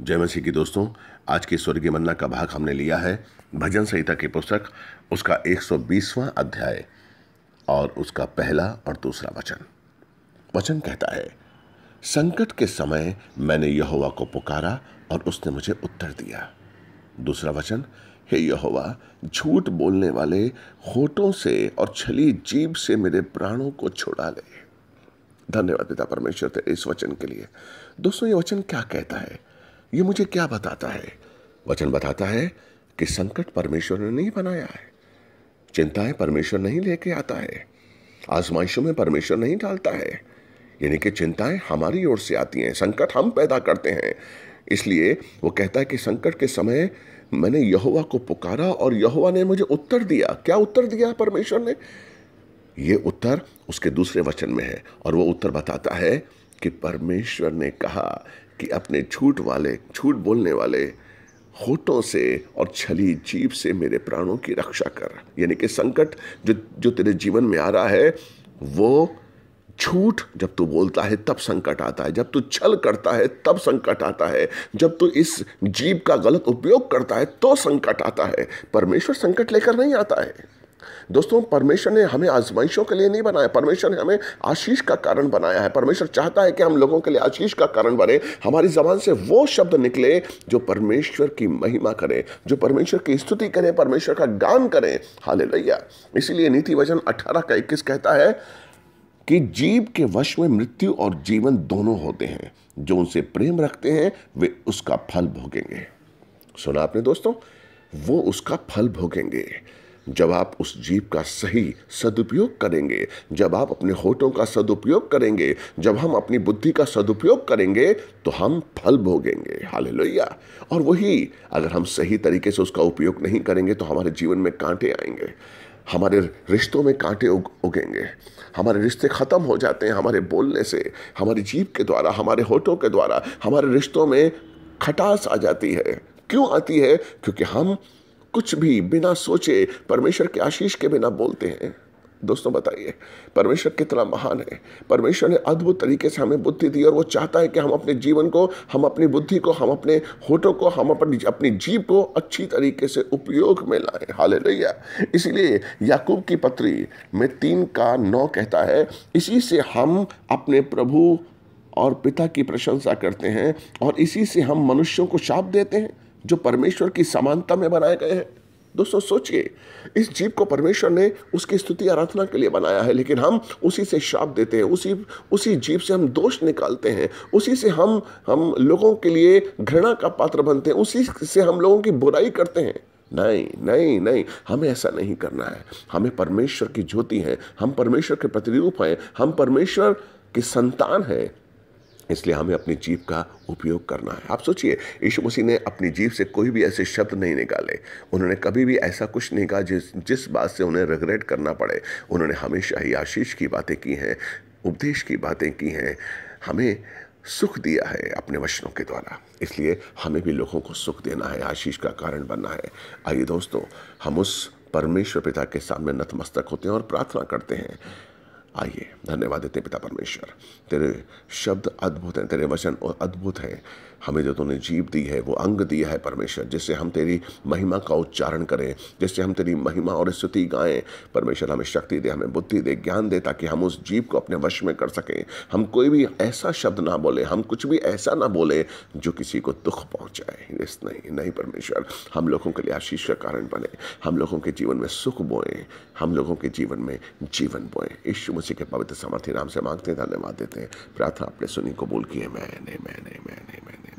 जय मसी की दोस्तों आज की स्वर्गीय मन्ना का भाग हमने लिया है भजन संहिता की पुस्तक उसका 120वां अध्याय और उसका पहला और दूसरा वचन वचन कहता है संकट के समय मैंने यहोवा को पुकारा और उसने मुझे उत्तर दिया दूसरा वचन हे यहोवा झूठ बोलने वाले होठों से और छली जीभ से मेरे प्राणों को छुड़ा ले धन्यवाद पिता परमेश्वर तेरे इस वचन के लिए दोस्तों ये वचन क्या कहता है ये मुझे क्या बताता है वचन बताता है कि संकट परमेश्वर ने नहीं बनाया है चिंताएं परमेश्वर नहीं लेके आता है आजमाइशों में परमेश्वर नहीं डालता है यानी कि चिंताएं हमारी ओर से आती हैं संकट हम पैदा करते हैं इसलिए वो कहता है कि संकट के समय मैंने यहुआ को पुकारा और यहुआ ने मुझे उत्तर दिया क्या उत्तर दिया परमेश्वर ने ये उत्तर उसके दूसरे वचन में है और वो उत्तर बताता है कि परमेश्वर ने कहा कि अपने झूठ वाले झूठ बोलने वाले होठों से और छली जीप से मेरे प्राणों की रक्षा कर यानी कि संकट जो जो तेरे जीवन में आ रहा है वो झूठ जब तू बोलता है तब संकट आता है जब तू छल करता है तब संकट आता है जब तू इस जीव का गलत उपयोग करता है तो संकट आता है परमेश्वर संकट लेकर नहीं आता है दोस्तों परमेश्वर ने हमें आजमाइशों के लिए नहीं बनाया परमेश्वर ने हमें आशीष का कारण बनाया है परमेश्वर चाहता है कि हम लोगों के लिए आशीष का कारण बने हमारी जबान से वो शब्द निकले जो परमेश्वर की महिमा करें जो परमेश्वर की स्तुति करें परमेश्वर का गान करें हाल इसीलिए नीति वचन अठारह का इक्कीस कहता है कि जीव के वश में मृत्यु और जीवन दोनों होते हैं जो उनसे प्रेम रखते हैं वे उसका फल भोगेंगे सुना आपने दोस्तों वो उसका फल भोगेंगे जब आप उस जीप का सही सदुपयोग करेंगे जब आप अपने होठों का सदुपयोग करेंगे जब हम अपनी बुद्धि का सदुपयोग करेंगे तो हम फल भोगेंगे हालेलुया और वही अगर हम सही तरीके से उसका उपयोग नहीं करेंगे तो हमारे जीवन में कांटे आएंगे हमारे रिश्तों में कांटे उग, उगेंगे हमारे रिश्ते ख़त्म हो जाते हैं हमारे बोलने से हमारी जीप के द्वारा हमारे होठों के द्वारा हमारे रिश्तों में खटास आ जाती है क्यों आती है क्योंकि हम कुछ भी बिना सोचे परमेश्वर के आशीष के बिना बोलते हैं दोस्तों बताइए परमेश्वर कितना महान है परमेश्वर ने अद्भुत तरीके से हमें बुद्धि दी और वो चाहता है कि हम अपने जीवन को हम अपनी बुद्धि को हम अपने होठों को हम अपनी अपनी जीव को अच्छी तरीके से उपयोग में लाएं हाल इसीलिए याकूब की पत्री में तीन का नौ कहता है इसी से हम अपने प्रभु और पिता की प्रशंसा करते हैं और इसी से हम मनुष्यों को शाप देते हैं जो परमेश्वर की समानता में बनाए गए हैं दोस्तों सोचिए इस जीव को परमेश्वर ने उसकी स्तुति आराधना के लिए बनाया है लेकिन हम उसी से श्राप देते हैं उसी उसी जीव से हम दोष निकालते हैं उसी से हम हम लोगों के लिए घृणा का पात्र बनते हैं उसी से हम लोगों की बुराई करते हैं नहीं नहीं नहीं हमें ऐसा नहीं करना है हमें परमेश्वर की ज्योति है हम परमेश्वर के प्रतिरूप हैं हम परमेश्वर के संतान हैं इसलिए हमें अपनी जीव का उपयोग करना है आप सोचिए यीशु मसीह ने अपनी जीव से कोई भी ऐसे शब्द नहीं निकाले उन्होंने कभी भी ऐसा कुछ नहीं कहा जिस जिस बात से उन्हें रिग्रेट करना पड़े उन्होंने हमेशा ही आशीष की बातें की हैं उपदेश की बातें की हैं हमें सुख दिया है अपने वचनों के द्वारा इसलिए हमें भी लोगों को सुख देना है आशीष का कारण बनना है आइए दोस्तों हम उस परमेश्वर पिता के सामने नतमस्तक होते हैं और प्रार्थना करते हैं आइए धन्यवाद देते पिता परमेश्वर तेरे शब्द अद्भुत हैं तेरे वचन और अद्भुत हैं हमें जो तूने जीव दी है वो अंग दिया है परमेश्वर जिससे हम तेरी महिमा का उच्चारण करें जिससे हम तेरी महिमा और स्तुति गाएं परमेश्वर हमें शक्ति दे हमें बुद्धि दे ज्ञान दे ताकि हम उस जीव को अपने वश में कर सकें हम कोई भी ऐसा शब्द ना बोले हम कुछ भी ऐसा ना बोले जो किसी को दुख पहुँचाए इस नहीं नहीं परमेश्वर हम लोगों के लिए आशीष का कारण बने हम लोगों के जीवन में सुख बोएं हम लोगों के जीवन में जीवन बोएं ईश्वर मसीह के पवित्र सामर्थ्य नाम से मांगते हैं धन्यवाद देते हैं प्रार्थना अपने सुनी कबूल किए मैंने मैंने मैंने मैंने